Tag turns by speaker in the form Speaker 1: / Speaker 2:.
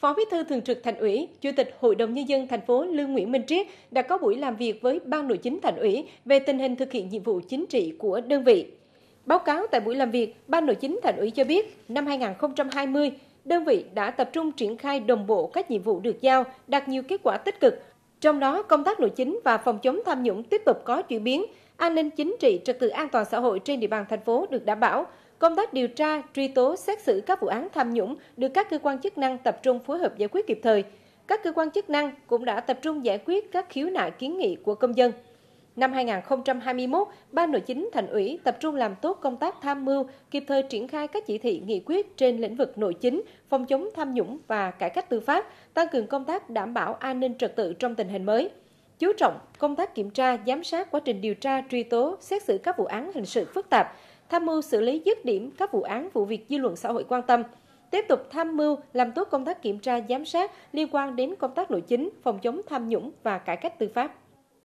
Speaker 1: Phó Bí thư Thường trực Thành ủy, Chủ tịch Hội đồng nhân dân thành phố Lương Nguyễn Minh Triết đã có buổi làm việc với Ban Nội chính Thành ủy về tình hình thực hiện nhiệm vụ chính trị của đơn vị. Báo cáo tại buổi làm việc, Ban Nội chính Thành ủy cho biết, năm 2020, đơn vị đã tập trung triển khai đồng bộ các nhiệm vụ được giao, đạt nhiều kết quả tích cực. Trong đó, công tác nội chính và phòng chống tham nhũng tiếp tục có chuyển biến, an ninh chính trị, trật tự an toàn xã hội trên địa bàn thành phố được đảm bảo, Công tác điều tra, truy tố, xét xử các vụ án tham nhũng được các cơ quan chức năng tập trung phối hợp giải quyết kịp thời. Các cơ quan chức năng cũng đã tập trung giải quyết các khiếu nại kiến nghị của công dân. Năm 2021, Ban Nội chính Thành ủy tập trung làm tốt công tác tham mưu, kịp thời triển khai các chỉ thị nghị quyết trên lĩnh vực nội chính, phòng chống tham nhũng và cải cách tư pháp, tăng cường công tác đảm bảo an ninh trật tự trong tình hình mới. Chú trọng công tác kiểm tra, giám sát quá trình điều tra, truy tố, xét xử các vụ án hình sự phức tạp, tham mưu xử lý dứt điểm các vụ án vụ việc dư luận xã hội quan tâm, tiếp tục tham mưu làm tốt công tác kiểm tra giám sát liên quan đến công tác nội chính, phòng chống tham nhũng và cải cách tư pháp.